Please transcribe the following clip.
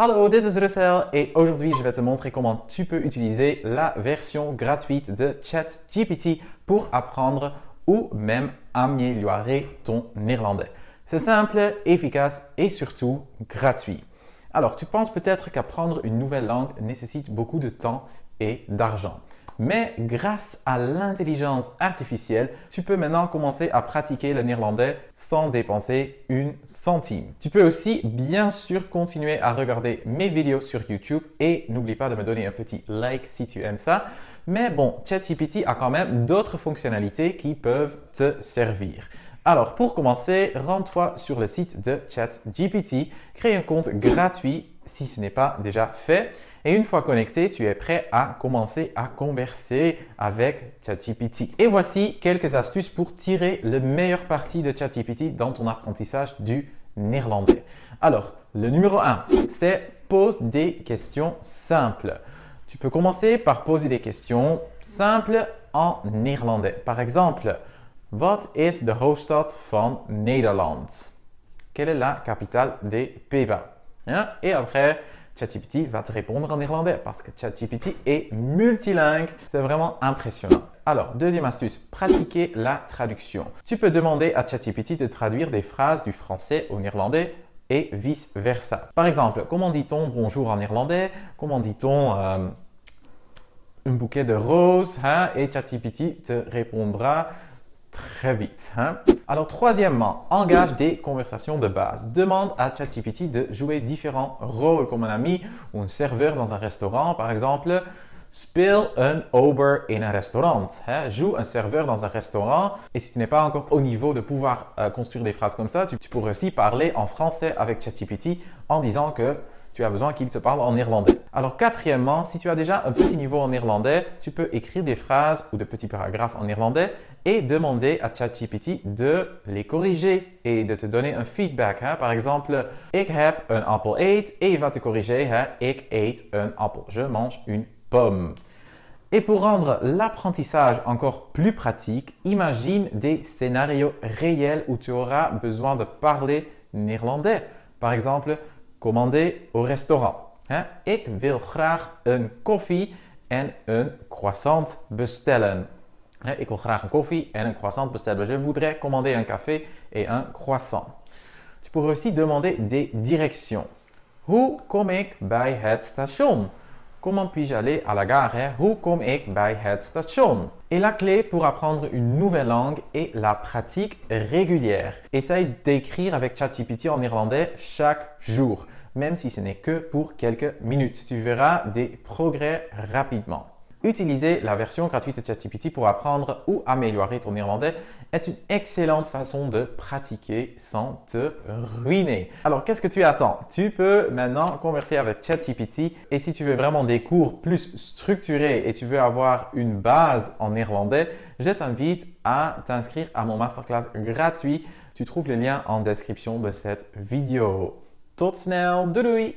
Hello, this is Russell et aujourd'hui je vais te montrer comment tu peux utiliser la version gratuite de ChatGPT pour apprendre ou même améliorer ton néerlandais. C'est simple, efficace et surtout gratuit. Alors tu penses peut-être qu'apprendre une nouvelle langue nécessite beaucoup de temps et d'argent mais grâce à l'intelligence artificielle, tu peux maintenant commencer à pratiquer le néerlandais sans dépenser une centime. Tu peux aussi bien sûr continuer à regarder mes vidéos sur YouTube et n'oublie pas de me donner un petit like si tu aimes ça. Mais bon, ChatGPT a quand même d'autres fonctionnalités qui peuvent te servir. Alors, pour commencer, rends-toi sur le site de ChatGPT, crée un compte gratuit si ce n'est pas déjà fait. Et une fois connecté, tu es prêt à commencer à converser avec ChatGPT. Et voici quelques astuces pour tirer le meilleur parti de ChatGPT dans ton apprentissage du néerlandais. Alors, le numéro 1, c'est pose des questions simples. Tu peux commencer par poser des questions simples en néerlandais. Par exemple, « What is de hoofdstad van Nederland? Quelle est la capitale des Pays-Bas? Et après, ChatGPT va te répondre en néerlandais parce que ChatGPT est multilingue. C'est vraiment impressionnant. Alors, deuxième astuce, pratiquer la traduction. Tu peux demander à ChatGPT de traduire des phrases du français au néerlandais et vice-versa. Par exemple, comment dit-on bonjour en néerlandais Comment dit-on euh, un bouquet de roses hein? Et ChatGPT te répondra très vite. Hein. Alors troisièmement, engage des conversations de base. Demande à ChatGPT de jouer différents rôles comme un ami ou un serveur dans un restaurant par exemple « Spill an ober in a restaurant. Hein. Joue un serveur dans un restaurant. Et si tu n'es pas encore au niveau de pouvoir euh, construire des phrases comme ça, tu, pourrais aussi parler en français avec ChatGPT en disant que tu as besoin qu'il te parle en irlandais. Alors quatrièmement, si tu as déjà un petit niveau en irlandais, tu peux écrire des phrases ou de petits paragraphes en irlandais et demander à ChatGPT de les corriger et de te donner un feedback. Hein. Par exemple, I have an apple eet et il va te corriger, hein? ik eet een je mange une et pour rendre l'apprentissage encore plus pratique, imagine des scénarios réels où tu auras besoin de parler néerlandais. Par exemple, commander au restaurant. Hein? Ik wil graag een koffie en een croissant bestellen. Hein, ik Je voudrais commander un café et un croissant. Tu pourrais aussi demander des directions. Hoe kom ik bij het station? Comment puis-je aller à la gare? Hoe kom ik bij het station? Et la clé pour apprendre une nouvelle langue est la pratique régulière. Essaye d'écrire avec ChatGPT en irlandais chaque jour, même si ce n'est que pour quelques minutes. Tu verras des progrès rapidement. Utiliser la version gratuite de ChatGPT pour apprendre ou améliorer ton Irlandais est une excellente façon de pratiquer sans te ruiner. Alors, qu'est-ce que tu attends Tu peux maintenant converser avec ChatGPT et si tu veux vraiment des cours plus structurés et tu veux avoir une base en Irlandais, je t'invite à t'inscrire à mon masterclass gratuit. Tu trouves le lien en description de cette vidéo. Tot snel, doei